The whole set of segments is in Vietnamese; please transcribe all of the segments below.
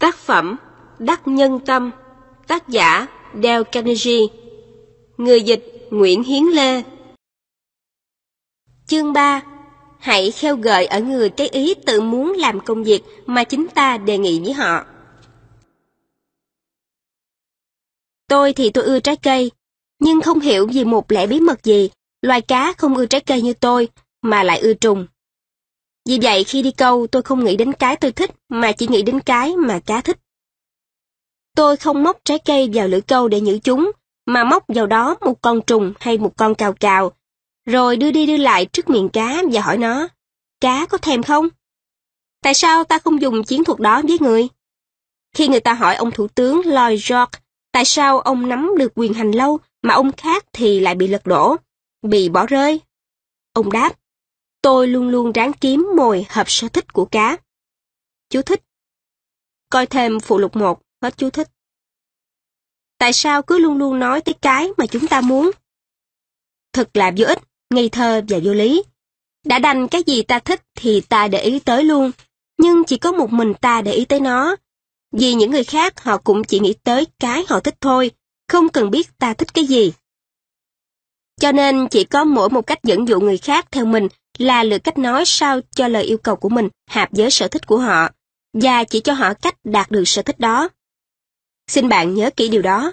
Tác phẩm Đắc Nhân Tâm Tác giả Dale Carnegie Người dịch Nguyễn Hiến Lê Chương 3 Hãy khêu gợi ở người cái ý tự muốn làm công việc mà chính ta đề nghị với họ. Tôi thì tôi ưa trái cây, nhưng không hiểu vì một lẽ bí mật gì, loài cá không ưa trái cây như tôi, mà lại ưa trùng. Vì vậy khi đi câu tôi không nghĩ đến cái tôi thích mà chỉ nghĩ đến cái mà cá thích. Tôi không móc trái cây vào lưỡi câu để nhử chúng, mà móc vào đó một con trùng hay một con cào cào, rồi đưa đi đưa lại trước miệng cá và hỏi nó, cá có thèm không? Tại sao ta không dùng chiến thuật đó với người? Khi người ta hỏi ông Thủ tướng Lloyd George tại sao ông nắm được quyền hành lâu mà ông khác thì lại bị lật đổ, bị bỏ rơi, ông đáp, Tôi luôn luôn ráng kiếm mồi hợp sở thích của cá. Chú thích. Coi thêm phụ lục 1, hết chú thích. Tại sao cứ luôn luôn nói tới cái mà chúng ta muốn? Thật là vô ích, ngây thơ và vô lý. Đã đành cái gì ta thích thì ta để ý tới luôn, nhưng chỉ có một mình ta để ý tới nó. Vì những người khác họ cũng chỉ nghĩ tới cái họ thích thôi, không cần biết ta thích cái gì. Cho nên chỉ có mỗi một cách dẫn dụ người khác theo mình là lựa cách nói sao cho lời yêu cầu của mình hợp với sở thích của họ và chỉ cho họ cách đạt được sở thích đó. Xin bạn nhớ kỹ điều đó.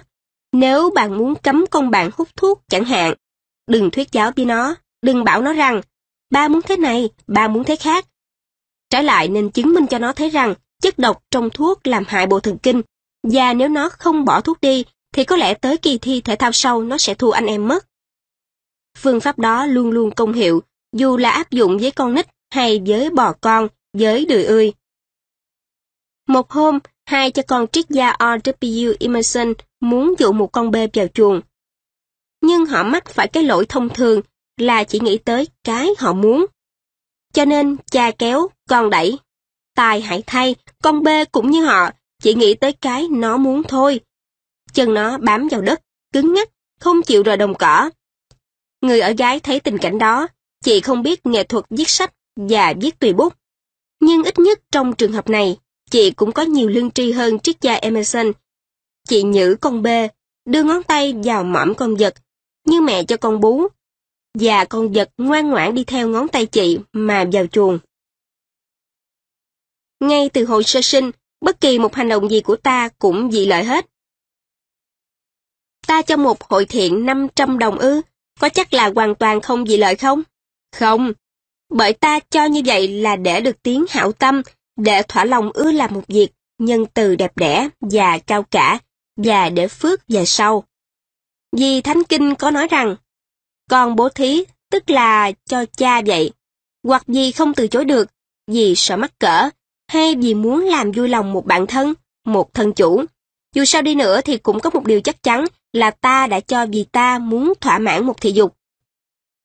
Nếu bạn muốn cấm con bạn hút thuốc chẳng hạn, đừng thuyết giáo với nó, đừng bảo nó rằng ba muốn thế này, ba muốn thế khác. Trái lại nên chứng minh cho nó thấy rằng chất độc trong thuốc làm hại bộ thần kinh và nếu nó không bỏ thuốc đi thì có lẽ tới kỳ thi thể thao sau nó sẽ thua anh em mất. Phương pháp đó luôn luôn công hiệu dù là áp dụng với con nít hay với bò con, với đười ươi. Một hôm, hai cha con triết gia R.W. Emerson muốn dụ một con bê vào chuồng. Nhưng họ mắc phải cái lỗi thông thường là chỉ nghĩ tới cái họ muốn. Cho nên cha kéo, con đẩy. Tài hại thay, con bê cũng như họ, chỉ nghĩ tới cái nó muốn thôi. Chân nó bám vào đất, cứng ngắc, không chịu rời đồng cỏ. Người ở gái thấy tình cảnh đó, Chị không biết nghệ thuật viết sách và viết tùy bút. Nhưng ít nhất trong trường hợp này, chị cũng có nhiều lương tri hơn triết gia Emerson. Chị nhử con bê, đưa ngón tay vào mõm con vật, như mẹ cho con bú. Và con vật ngoan ngoãn đi theo ngón tay chị mà vào chuồng. Ngay từ hồi sơ sinh, bất kỳ một hành động gì của ta cũng dị lợi hết. Ta cho một hội thiện 500 đồng ư, có chắc là hoàn toàn không dị lợi không? Không, bởi ta cho như vậy là để được tiếng hảo tâm, để thỏa lòng ưa làm một việc, nhân từ đẹp đẽ và cao cả, và để phước về sau. Vì Thánh Kinh có nói rằng, con bố thí, tức là cho cha vậy, hoặc vì không từ chối được, vì sợ mắc cỡ, hay vì muốn làm vui lòng một bạn thân, một thân chủ. Dù sao đi nữa thì cũng có một điều chắc chắn là ta đã cho vì ta muốn thỏa mãn một thị dục.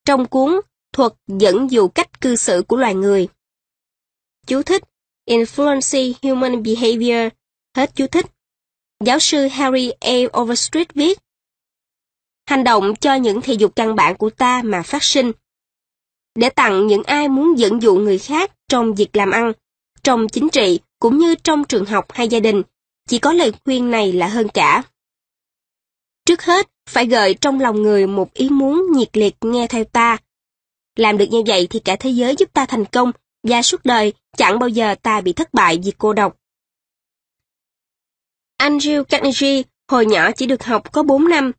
Trong cuốn thuật dẫn dụ cách cư xử của loài người. Chú thích Influence Human Behavior Hết chú thích Giáo sư Harry A. Overstreet viết Hành động cho những thể dục căn bản của ta mà phát sinh. Để tặng những ai muốn dẫn dụ người khác trong việc làm ăn, trong chính trị cũng như trong trường học hay gia đình, chỉ có lời khuyên này là hơn cả. Trước hết, phải gợi trong lòng người một ý muốn nhiệt liệt nghe theo ta, làm được như vậy thì cả thế giới giúp ta thành công và suốt đời chẳng bao giờ ta bị thất bại vì cô độc. Andrew Carnegie hồi nhỏ chỉ được học có 4 năm,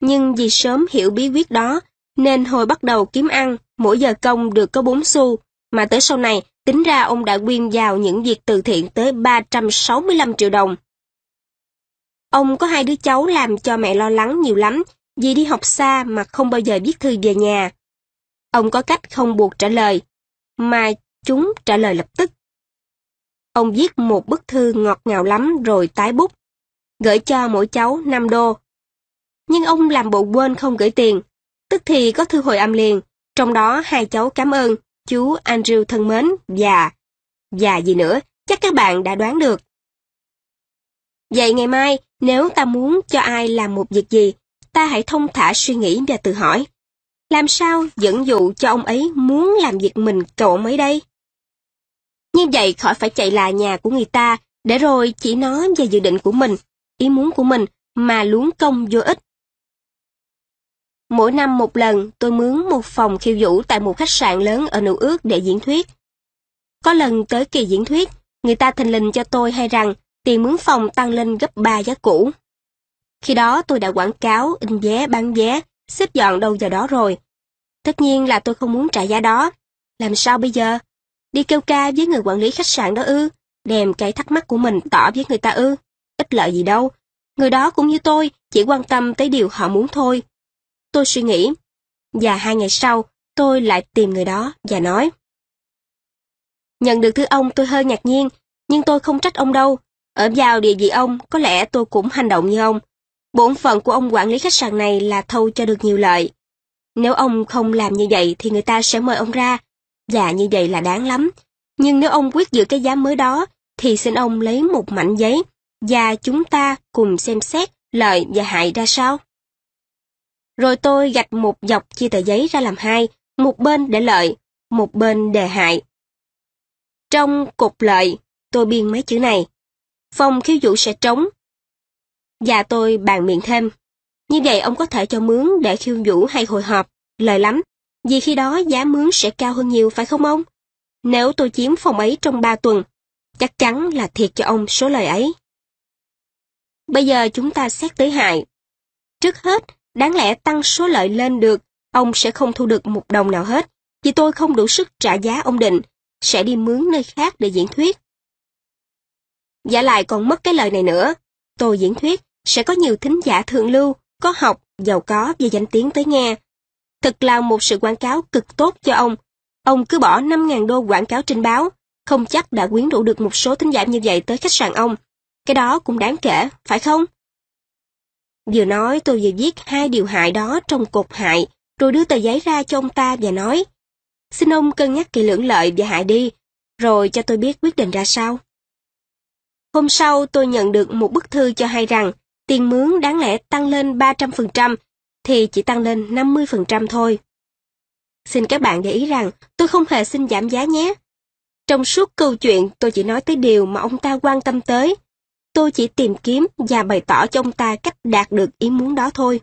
nhưng vì sớm hiểu bí quyết đó nên hồi bắt đầu kiếm ăn, mỗi giờ công được có 4 xu, mà tới sau này tính ra ông đã quyên vào những việc từ thiện tới 365 triệu đồng. Ông có hai đứa cháu làm cho mẹ lo lắng nhiều lắm, vì đi học xa mà không bao giờ viết thư về nhà. Ông có cách không buộc trả lời, mà chúng trả lời lập tức. Ông viết một bức thư ngọt ngào lắm rồi tái bút, gửi cho mỗi cháu 5 đô. Nhưng ông làm bộ quên không gửi tiền, tức thì có thư hồi âm liền, trong đó hai cháu cảm ơn, chú Andrew thân mến và... và gì nữa, chắc các bạn đã đoán được. Vậy ngày mai, nếu ta muốn cho ai làm một việc gì, ta hãy thông thả suy nghĩ và tự hỏi, làm sao dẫn dụ cho ông ấy muốn làm việc mình trộm ấy đây? Như vậy khỏi phải chạy là nhà của người ta, để rồi chỉ nói về dự định của mình, ý muốn của mình mà luống công vô ích. Mỗi năm một lần, tôi mướn một phòng khiêu vũ tại một khách sạn lớn ở New Ước để diễn thuyết. Có lần tới kỳ diễn thuyết, người ta thình lình cho tôi hay rằng tiền mướn phòng tăng lên gấp 3 giá cũ. Khi đó tôi đã quảng cáo, in vé, bán vé, xếp dọn đâu vào đó rồi. Tất nhiên là tôi không muốn trả giá đó. Làm sao bây giờ? Đi kêu ca với người quản lý khách sạn đó ư? Đem cái thắc mắc của mình tỏ với người ta ư? Ít lợi gì đâu. Người đó cũng như tôi, chỉ quan tâm tới điều họ muốn thôi. Tôi suy nghĩ. Và hai ngày sau, tôi lại tìm người đó và nói. Nhận được thư ông tôi hơi ngạc nhiên, nhưng tôi không trách ông đâu. Ở vào địa vị ông, có lẽ tôi cũng hành động như ông. Bổn phận của ông quản lý khách sạn này là thâu cho được nhiều lợi. Nếu ông không làm như vậy thì người ta sẽ mời ông ra. Dạ như vậy là đáng lắm. Nhưng nếu ông quyết giữ cái giá mới đó, thì xin ông lấy một mảnh giấy và chúng ta cùng xem xét lợi và hại ra sao. Rồi tôi gạch một dọc chia tờ giấy ra làm hai, một bên để lợi, một bên để hại. Trong cục lợi, tôi biên mấy chữ này. Phòng khiếu vũ sẽ trống và tôi bàn miệng thêm. Như vậy ông có thể cho mướn để khiêu vũ hay hồi họp, lời lắm, vì khi đó giá mướn sẽ cao hơn nhiều phải không ông? Nếu tôi chiếm phòng ấy trong ba tuần, chắc chắn là thiệt cho ông số lời ấy. Bây giờ chúng ta xét tới hại. Trước hết, đáng lẽ tăng số lợi lên được, ông sẽ không thu được một đồng nào hết, vì tôi không đủ sức trả giá ông định, sẽ đi mướn nơi khác để diễn thuyết. Giả lại còn mất cái lời này nữa, tôi diễn thuyết, sẽ có nhiều thính giả thượng lưu, có học, giàu có và danh tiếng tới nghe. Thật là một sự quảng cáo cực tốt cho ông. Ông cứ bỏ 5.000 đô quảng cáo trên báo, không chắc đã quyến rũ được một số thính giả như vậy tới khách sạn ông. Cái đó cũng đáng kể, phải không? Vừa nói tôi vừa viết hai điều hại đó trong cột hại, rồi đưa tờ giấy ra cho ông ta và nói. Xin ông cân nhắc kỹ lưỡng lợi và hại đi, rồi cho tôi biết quyết định ra sao. Hôm sau tôi nhận được một bức thư cho hay rằng tiền mướn đáng lẽ tăng lên 300% thì chỉ tăng lên 50% thôi. Xin các bạn để ý rằng tôi không hề xin giảm giá nhé. Trong suốt câu chuyện tôi chỉ nói tới điều mà ông ta quan tâm tới. Tôi chỉ tìm kiếm và bày tỏ cho ông ta cách đạt được ý muốn đó thôi.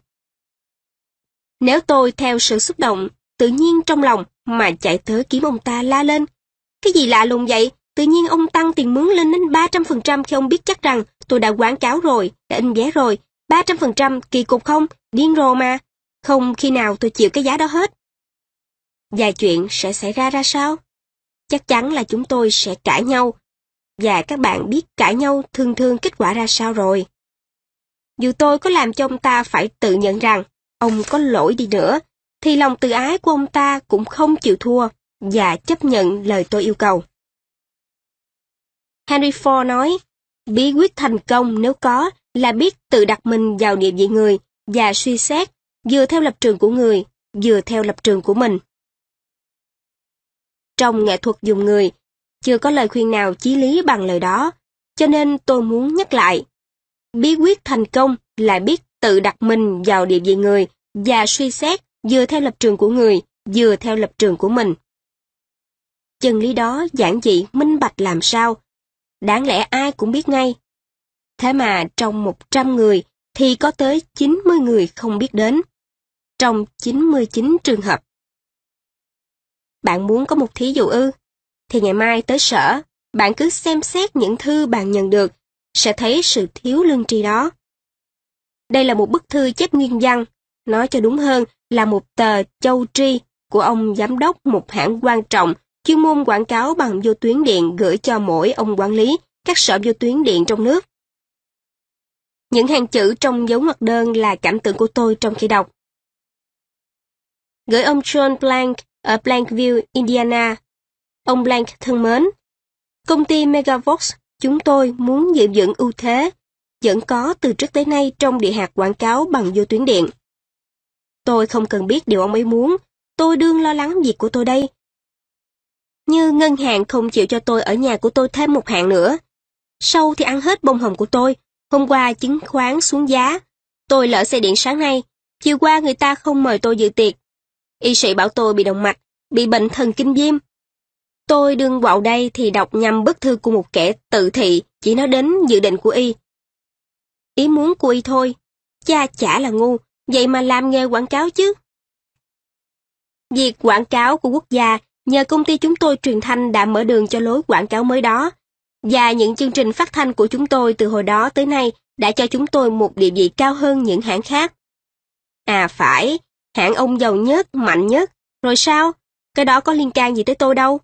Nếu tôi theo sự xúc động, tự nhiên trong lòng mà chạy tới kiếm ông ta la lên. Cái gì lạ lùng vậy, tự nhiên ông tăng tiền mướn lên đến 300% khi ông biết chắc rằng tôi đã quảng cáo rồi, đã in vé rồi, 300% kỳ cục không, điên rồ mà. Không khi nào tôi chịu cái giá đó hết. Và chuyện sẽ xảy ra ra sao? Chắc chắn là chúng tôi sẽ cãi nhau. Và các bạn biết cãi nhau thường thường kết quả ra sao rồi. Dù tôi có làm cho ông ta phải tự nhận rằng ông có lỗi đi nữa, thì lòng tự ái của ông ta cũng không chịu thua và chấp nhận lời tôi yêu cầu. Henry Ford nói, Bí quyết thành công nếu có là biết tự đặt mình vào địa vị người và suy xét vừa theo lập trường của người, vừa theo lập trường của mình. Trong nghệ thuật dùng người, chưa có lời khuyên nào chí lý bằng lời đó, cho nên tôi muốn nhắc lại. Bí quyết thành công là biết tự đặt mình vào địa vị người và suy xét vừa theo lập trường của người, vừa theo lập trường của mình. Chân lý đó giản dị minh bạch làm sao đáng lẽ ai cũng biết ngay. Thế mà trong 100 người thì có tới 90 người không biết đến. Trong 99 trường hợp. Bạn muốn có một thí dụ ư? Thì ngày mai tới sở, bạn cứ xem xét những thư bạn nhận được, sẽ thấy sự thiếu lương tri đó. Đây là một bức thư chép nguyên văn, nói cho đúng hơn là một tờ châu tri của ông giám đốc một hãng quan trọng Chuyên môn quảng cáo bằng vô tuyến điện gửi cho mỗi ông quản lý các sở vô tuyến điện trong nước. Những hàng chữ trong dấu ngoặc đơn là cảm tưởng của tôi trong khi đọc. Gửi ông John Blank ở Blankville, Indiana. Ông Blank thân mến, công ty Megavox chúng tôi muốn giữ vững ưu thế vẫn có từ trước tới nay trong địa hạt quảng cáo bằng vô tuyến điện. Tôi không cần biết điều ông ấy muốn, tôi đương lo lắng việc của tôi đây, như ngân hàng không chịu cho tôi ở nhà của tôi thêm một hạn nữa. Sâu thì ăn hết bông hồng của tôi, hôm qua chứng khoán xuống giá. Tôi lỡ xe điện sáng nay, chiều qua người ta không mời tôi dự tiệc. Y sĩ bảo tôi bị động mạch, bị bệnh thần kinh viêm. Tôi đương vào đây thì đọc nhầm bức thư của một kẻ tự thị chỉ nói đến dự định của Y. Ý muốn của Y thôi, cha chả là ngu, vậy mà làm nghề quảng cáo chứ. Việc quảng cáo của quốc gia nhờ công ty chúng tôi truyền thanh đã mở đường cho lối quảng cáo mới đó. Và những chương trình phát thanh của chúng tôi từ hồi đó tới nay đã cho chúng tôi một địa vị cao hơn những hãng khác. À phải, hãng ông giàu nhất, mạnh nhất, rồi sao? Cái đó có liên can gì tới tôi đâu.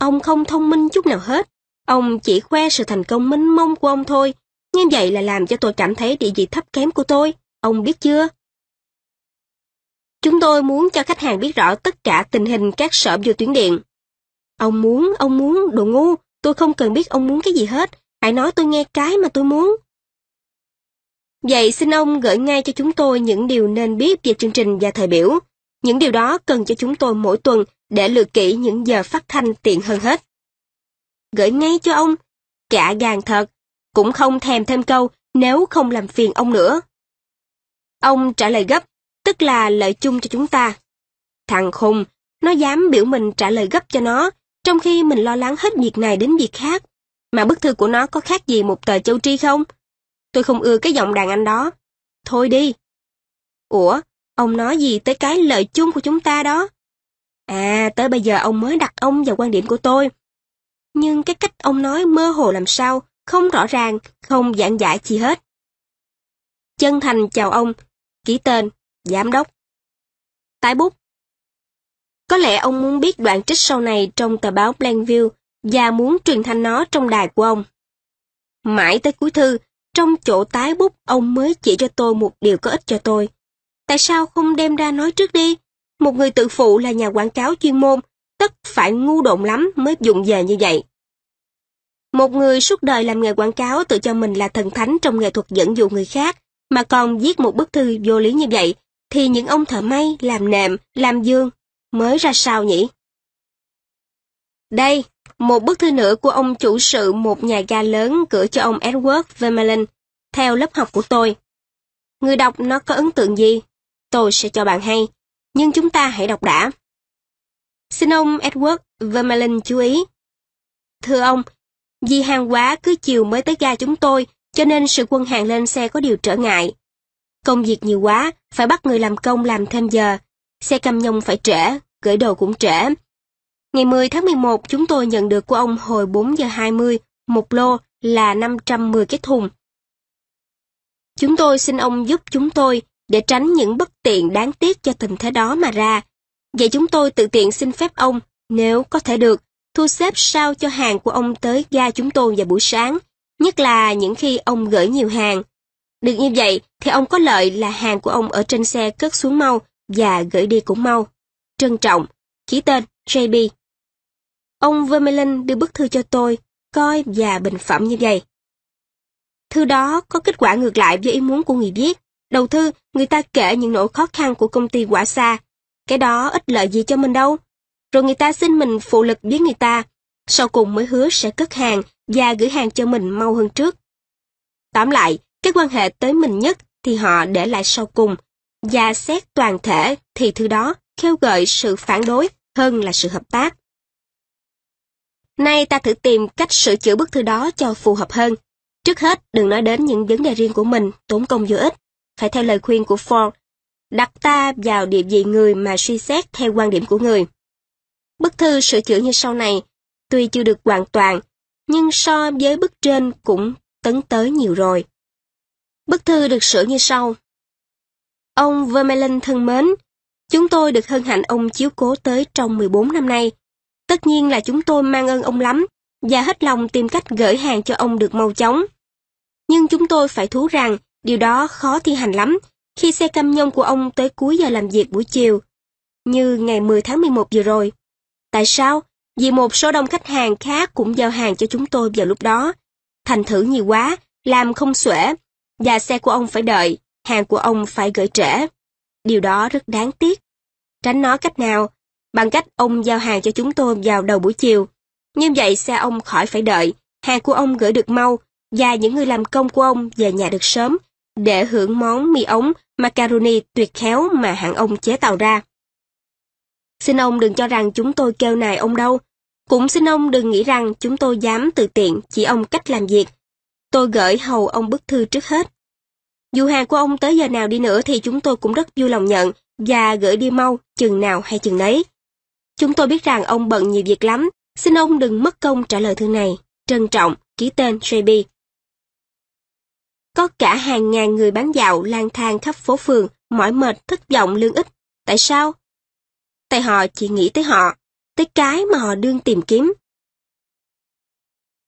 Ông không thông minh chút nào hết. Ông chỉ khoe sự thành công mênh mông của ông thôi. Như vậy là làm cho tôi cảm thấy địa vị thấp kém của tôi. Ông biết chưa? Chúng tôi muốn cho khách hàng biết rõ tất cả tình hình các sở vô tuyến điện. Ông muốn, ông muốn, đồ ngu, tôi không cần biết ông muốn cái gì hết, hãy nói tôi nghe cái mà tôi muốn. Vậy xin ông gửi ngay cho chúng tôi những điều nên biết về chương trình và thời biểu. Những điều đó cần cho chúng tôi mỗi tuần để lựa kỹ những giờ phát thanh tiện hơn hết. Gửi ngay cho ông, cả gàng thật, cũng không thèm thêm câu nếu không làm phiền ông nữa. Ông trả lời gấp, tức là lợi chung cho chúng ta. Thằng khùng, nó dám biểu mình trả lời gấp cho nó, trong khi mình lo lắng hết việc này đến việc khác. Mà bức thư của nó có khác gì một tờ châu tri không? Tôi không ưa cái giọng đàn anh đó. Thôi đi. Ủa, ông nói gì tới cái lợi chung của chúng ta đó? À, tới bây giờ ông mới đặt ông vào quan điểm của tôi. Nhưng cái cách ông nói mơ hồ làm sao, không rõ ràng, không giảng giải gì hết. Chân thành chào ông, ký tên giám đốc. Tái bút Có lẽ ông muốn biết đoạn trích sau này trong tờ báo Plainview và muốn truyền thanh nó trong đài của ông. Mãi tới cuối thư, trong chỗ tái bút ông mới chỉ cho tôi một điều có ích cho tôi. Tại sao không đem ra nói trước đi? Một người tự phụ là nhà quảng cáo chuyên môn, tất phải ngu độn lắm mới dụng về như vậy. Một người suốt đời làm nghề quảng cáo tự cho mình là thần thánh trong nghệ thuật dẫn dụ người khác, mà còn viết một bức thư vô lý như vậy thì những ông thợ may làm nệm, làm dương mới ra sao nhỉ? Đây, một bức thư nữa của ông chủ sự một nhà ga lớn gửi cho ông Edward Vermeulen theo lớp học của tôi. Người đọc nó có ấn tượng gì? Tôi sẽ cho bạn hay, nhưng chúng ta hãy đọc đã. Xin ông Edward Vermeulen chú ý. Thưa ông, vì hàng quá cứ chiều mới tới ga chúng tôi, cho nên sự quân hàng lên xe có điều trở ngại. Công việc nhiều quá, phải bắt người làm công làm thêm giờ. Xe cam nhông phải trễ, gửi đồ cũng trễ. Ngày 10 tháng 11, chúng tôi nhận được của ông hồi 4 giờ 20, một lô là 510 cái thùng. Chúng tôi xin ông giúp chúng tôi để tránh những bất tiện đáng tiếc cho tình thế đó mà ra. Vậy chúng tôi tự tiện xin phép ông, nếu có thể được, thu xếp sao cho hàng của ông tới ga chúng tôi vào buổi sáng, nhất là những khi ông gửi nhiều hàng. Được như vậy thì ông có lợi là hàng của ông ở trên xe cất xuống mau và gửi đi cũng mau. Trân trọng, ký tên JB. Ông Vermeulen đưa bức thư cho tôi, coi và bình phẩm như vậy. Thư đó có kết quả ngược lại với ý muốn của người viết. Đầu thư, người ta kể những nỗi khó khăn của công ty quả xa. Cái đó ít lợi gì cho mình đâu. Rồi người ta xin mình phụ lực với người ta. Sau cùng mới hứa sẽ cất hàng và gửi hàng cho mình mau hơn trước. Tóm lại, cái quan hệ tới mình nhất thì họ để lại sau cùng, và xét toàn thể thì thứ đó kêu gợi sự phản đối hơn là sự hợp tác. Nay ta thử tìm cách sửa chữa bức thư đó cho phù hợp hơn. Trước hết, đừng nói đến những vấn đề riêng của mình, tốn công vô ích. Phải theo lời khuyên của Ford, đặt ta vào địa vị người mà suy xét theo quan điểm của người. Bức thư sửa chữa như sau này, tuy chưa được hoàn toàn, nhưng so với bức trên cũng tấn tới nhiều rồi. Bức thư được sửa như sau. Ông Vermeulen thân mến, chúng tôi được hân hạnh ông chiếu cố tới trong 14 năm nay. Tất nhiên là chúng tôi mang ơn ông lắm và hết lòng tìm cách gửi hàng cho ông được mau chóng. Nhưng chúng tôi phải thú rằng điều đó khó thi hành lắm khi xe cam nhông của ông tới cuối giờ làm việc buổi chiều, như ngày 10 tháng 11 vừa rồi. Tại sao? Vì một số đông khách hàng khác cũng giao hàng cho chúng tôi vào lúc đó. Thành thử nhiều quá, làm không xuể, và xe của ông phải đợi, hàng của ông phải gửi trễ. Điều đó rất đáng tiếc. Tránh nó cách nào? Bằng cách ông giao hàng cho chúng tôi vào đầu buổi chiều. Như vậy xe ông khỏi phải đợi, hàng của ông gửi được mau và những người làm công của ông về nhà được sớm để hưởng món mì ống macaroni tuyệt khéo mà hãng ông chế tạo ra. Xin ông đừng cho rằng chúng tôi kêu nài ông đâu. Cũng xin ông đừng nghĩ rằng chúng tôi dám tự tiện chỉ ông cách làm việc Tôi gửi hầu ông bức thư trước hết. Dù hàng của ông tới giờ nào đi nữa thì chúng tôi cũng rất vui lòng nhận và gửi đi mau chừng nào hay chừng nấy Chúng tôi biết rằng ông bận nhiều việc lắm, xin ông đừng mất công trả lời thư này. Trân trọng, ký tên JB. Có cả hàng ngàn người bán dạo lang thang khắp phố phường, mỏi mệt, thất vọng lương ít. Tại sao? Tại họ chỉ nghĩ tới họ, tới cái mà họ đương tìm kiếm,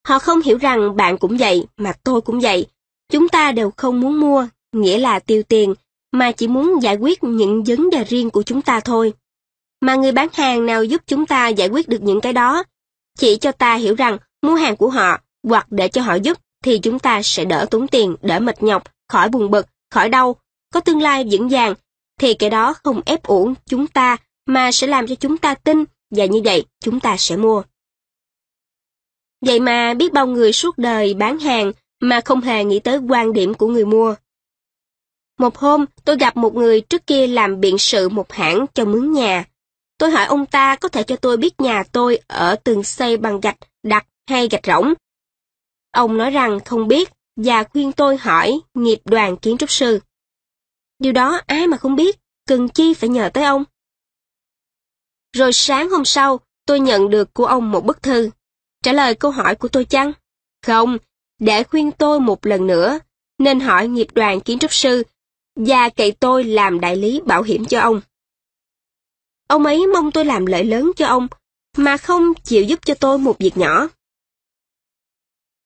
Họ không hiểu rằng bạn cũng vậy, mà tôi cũng vậy. Chúng ta đều không muốn mua, nghĩa là tiêu tiền, mà chỉ muốn giải quyết những vấn đề riêng của chúng ta thôi. Mà người bán hàng nào giúp chúng ta giải quyết được những cái đó? Chỉ cho ta hiểu rằng mua hàng của họ hoặc để cho họ giúp thì chúng ta sẽ đỡ tốn tiền, đỡ mệt nhọc, khỏi buồn bực, khỏi đau, có tương lai vững vàng, thì cái đó không ép uổng chúng ta mà sẽ làm cho chúng ta tin và như vậy chúng ta sẽ mua. Vậy mà biết bao người suốt đời bán hàng mà không hề nghĩ tới quan điểm của người mua. Một hôm, tôi gặp một người trước kia làm biện sự một hãng cho mướn nhà. Tôi hỏi ông ta có thể cho tôi biết nhà tôi ở tường xây bằng gạch đặt hay gạch rỗng. Ông nói rằng không biết và khuyên tôi hỏi nghiệp đoàn kiến trúc sư. Điều đó ai mà không biết, cần chi phải nhờ tới ông. Rồi sáng hôm sau, tôi nhận được của ông một bức thư. Trả lời câu hỏi của tôi chăng? Không, để khuyên tôi một lần nữa, nên hỏi nghiệp đoàn kiến trúc sư và cậy tôi làm đại lý bảo hiểm cho ông. Ông ấy mong tôi làm lợi lớn cho ông, mà không chịu giúp cho tôi một việc nhỏ.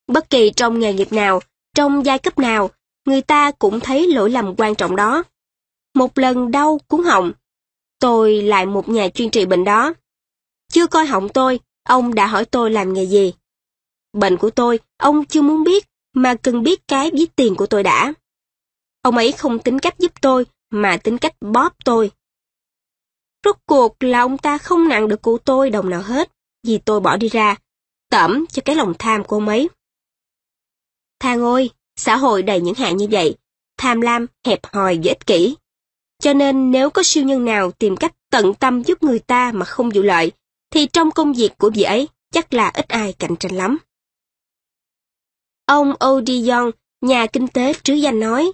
Bất kỳ trong nghề nghiệp nào, trong giai cấp nào, người ta cũng thấy lỗi lầm quan trọng đó. Một lần đau cuốn họng, tôi lại một nhà chuyên trị bệnh đó. Chưa coi họng tôi, Ông đã hỏi tôi làm nghề gì. Bệnh của tôi, ông chưa muốn biết, mà cần biết cái viết tiền của tôi đã. Ông ấy không tính cách giúp tôi, mà tính cách bóp tôi. Rốt cuộc là ông ta không nặng được của tôi đồng nào hết, vì tôi bỏ đi ra, tẩm cho cái lòng tham của ông ấy. Thang ôi, xã hội đầy những hạn như vậy, tham lam, hẹp hòi và ích kỷ. Cho nên nếu có siêu nhân nào tìm cách tận tâm giúp người ta mà không vụ lợi, thì trong công việc của vị ấy chắc là ít ai cạnh tranh lắm. Ông Odion, oh nhà kinh tế trứ danh nói,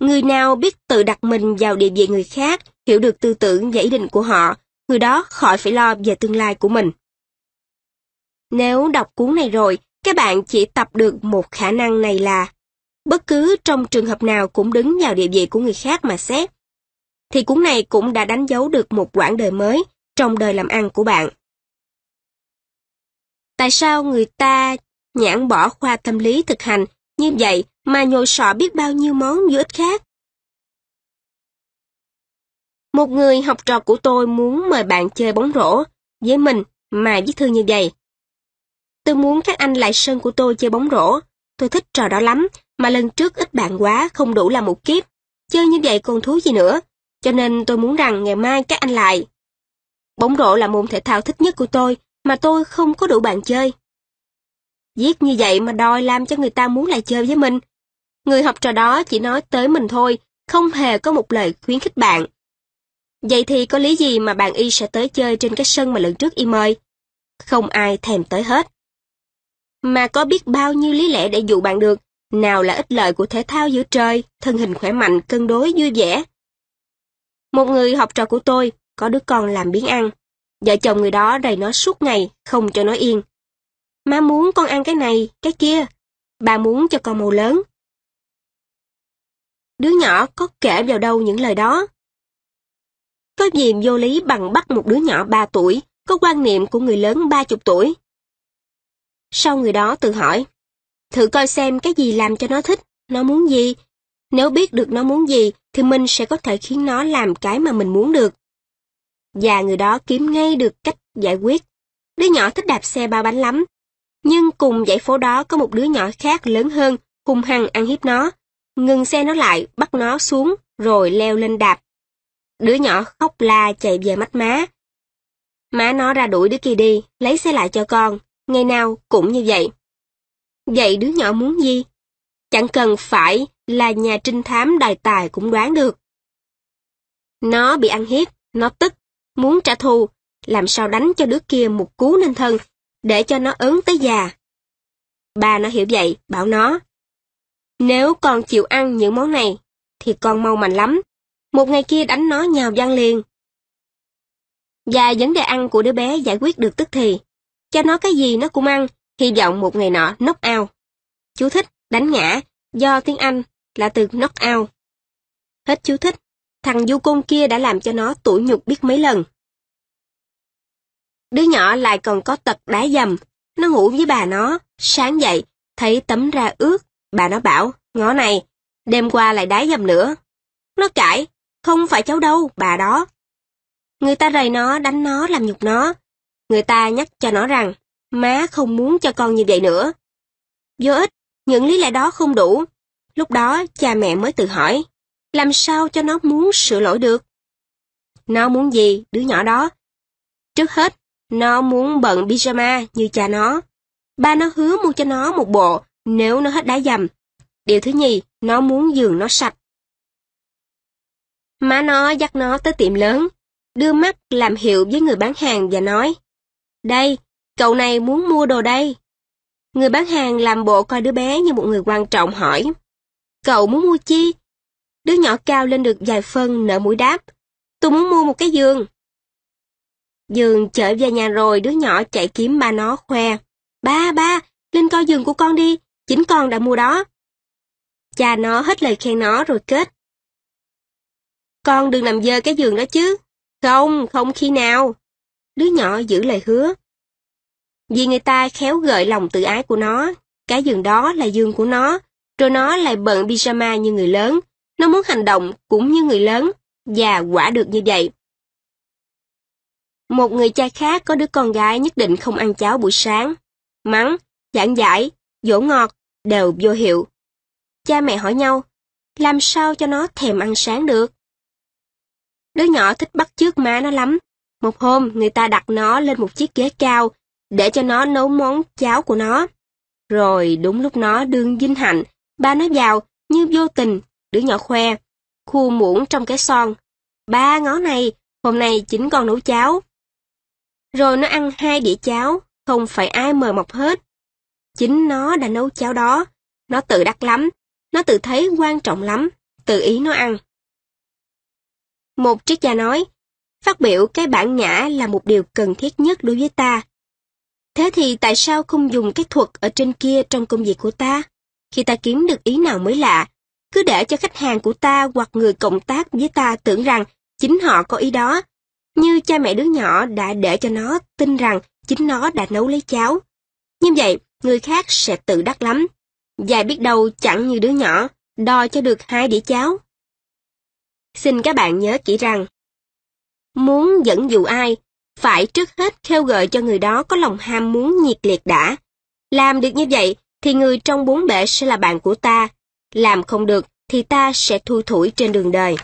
người nào biết tự đặt mình vào địa vị người khác, hiểu được tư tưởng và ý định của họ, người đó khỏi phải lo về tương lai của mình. Nếu đọc cuốn này rồi, các bạn chỉ tập được một khả năng này là bất cứ trong trường hợp nào cũng đứng vào địa vị của người khác mà xét. Thì cuốn này cũng đã đánh dấu được một quãng đời mới trong đời làm ăn của bạn. Tại sao người ta nhãn bỏ khoa tâm lý thực hành như vậy mà nhồi sọ biết bao nhiêu món vô ích khác? Một người học trò của tôi muốn mời bạn chơi bóng rổ với mình mà viết thư như vậy. Tôi muốn các anh lại sân của tôi chơi bóng rổ. Tôi thích trò đó lắm, mà lần trước ít bạn quá không đủ làm một kiếp. Chơi như vậy còn thú gì nữa. Cho nên tôi muốn rằng ngày mai các anh lại. Bóng rổ là môn thể thao thích nhất của tôi, mà tôi không có đủ bạn chơi. viết như vậy mà đòi làm cho người ta muốn lại chơi với mình. Người học trò đó chỉ nói tới mình thôi, không hề có một lời khuyến khích bạn. Vậy thì có lý gì mà bạn y sẽ tới chơi trên cái sân mà lần trước y mời? Không ai thèm tới hết. Mà có biết bao nhiêu lý lẽ để dụ bạn được, nào là ích lợi của thể thao giữa trời, thân hình khỏe mạnh, cân đối, vui vẻ. Một người học trò của tôi có đứa con làm biến ăn. Vợ chồng người đó đầy nó suốt ngày, không cho nó yên. Má muốn con ăn cái này, cái kia. Bà muốn cho con màu lớn. Đứa nhỏ có kể vào đâu những lời đó. Có gì vô lý bằng bắt một đứa nhỏ 3 tuổi, có quan niệm của người lớn 30 tuổi. Sau người đó tự hỏi, thử coi xem cái gì làm cho nó thích, nó muốn gì. Nếu biết được nó muốn gì, thì mình sẽ có thể khiến nó làm cái mà mình muốn được và người đó kiếm ngay được cách giải quyết. Đứa nhỏ thích đạp xe ba bánh lắm, nhưng cùng dãy phố đó có một đứa nhỏ khác lớn hơn, hung hăng ăn hiếp nó, ngừng xe nó lại, bắt nó xuống, rồi leo lên đạp. Đứa nhỏ khóc la chạy về mắt má. Má nó ra đuổi đứa kia đi, lấy xe lại cho con, ngày nào cũng như vậy. Vậy đứa nhỏ muốn gì? Chẳng cần phải là nhà trinh thám đài tài cũng đoán được. Nó bị ăn hiếp, nó tức, muốn trả thù, làm sao đánh cho đứa kia một cú nên thân, để cho nó ớn tới già. ba nó hiểu vậy, bảo nó. Nếu con chịu ăn những món này, thì con mau mạnh lắm. Một ngày kia đánh nó nhào gian liền. Và vấn đề ăn của đứa bé giải quyết được tức thì. Cho nó cái gì nó cũng ăn, hy vọng một ngày nọ knock out. Chú thích đánh ngã, do tiếng Anh là từ knock out. Hết chú thích. Thằng du côn kia đã làm cho nó tủi nhục biết mấy lần. Đứa nhỏ lại còn có tật đá dầm. Nó ngủ với bà nó, sáng dậy, thấy tấm ra ướt. Bà nó bảo, ngó này, đêm qua lại đá dầm nữa. Nó cãi, không phải cháu đâu, bà đó. Người ta rầy nó, đánh nó, làm nhục nó. Người ta nhắc cho nó rằng, má không muốn cho con như vậy nữa. Vô ích, những lý lẽ đó không đủ. Lúc đó, cha mẹ mới tự hỏi, làm sao cho nó muốn sửa lỗi được? Nó muốn gì, đứa nhỏ đó? Trước hết, nó muốn bận pyjama như cha nó. Ba nó hứa mua cho nó một bộ nếu nó hết đá dầm. Điều thứ nhì, nó muốn giường nó sạch. Má nó dắt nó tới tiệm lớn, đưa mắt làm hiệu với người bán hàng và nói, Đây, cậu này muốn mua đồ đây. Người bán hàng làm bộ coi đứa bé như một người quan trọng hỏi, Cậu muốn mua chi? Đứa nhỏ cao lên được vài phân nở mũi đáp. Tôi muốn mua một cái giường. Giường chở về nhà rồi đứa nhỏ chạy kiếm ba nó khoe. Ba, ba, lên coi giường của con đi, chính con đã mua đó. Cha nó hết lời khen nó rồi kết. Con đừng làm dơ cái giường đó chứ. Không, không khi nào. Đứa nhỏ giữ lời hứa. Vì người ta khéo gợi lòng tự ái của nó, cái giường đó là giường của nó, rồi nó lại bận pyjama như người lớn, nó muốn hành động cũng như người lớn, và quả được như vậy. Một người cha khác có đứa con gái nhất định không ăn cháo buổi sáng. Mắng, giảng giải, dỗ ngọt, đều vô hiệu. Cha mẹ hỏi nhau, làm sao cho nó thèm ăn sáng được? Đứa nhỏ thích bắt chước má nó lắm. Một hôm, người ta đặt nó lên một chiếc ghế cao để cho nó nấu món cháo của nó. Rồi đúng lúc nó đương vinh hạnh, ba nó vào như vô tình đứa nhỏ khoe, khu muỗng trong cái son. Ba ngó này, hôm nay chính con nấu cháo. Rồi nó ăn hai đĩa cháo, không phải ai mời mọc hết. Chính nó đã nấu cháo đó, nó tự đắc lắm, nó tự thấy quan trọng lắm, tự ý nó ăn. Một triết gia nói, phát biểu cái bản nhã là một điều cần thiết nhất đối với ta. Thế thì tại sao không dùng cái thuật ở trên kia trong công việc của ta? Khi ta kiếm được ý nào mới lạ, cứ để cho khách hàng của ta hoặc người cộng tác với ta tưởng rằng chính họ có ý đó, như cha mẹ đứa nhỏ đã để cho nó tin rằng chính nó đã nấu lấy cháo. Như vậy, người khác sẽ tự đắc lắm. Và biết đâu chẳng như đứa nhỏ, đo cho được hai đĩa cháo. Xin các bạn nhớ kỹ rằng, muốn dẫn dụ ai, phải trước hết kêu gợi cho người đó có lòng ham muốn nhiệt liệt đã. Làm được như vậy, thì người trong bốn bể sẽ là bạn của ta, làm không được thì ta sẽ thui thủi trên đường đời.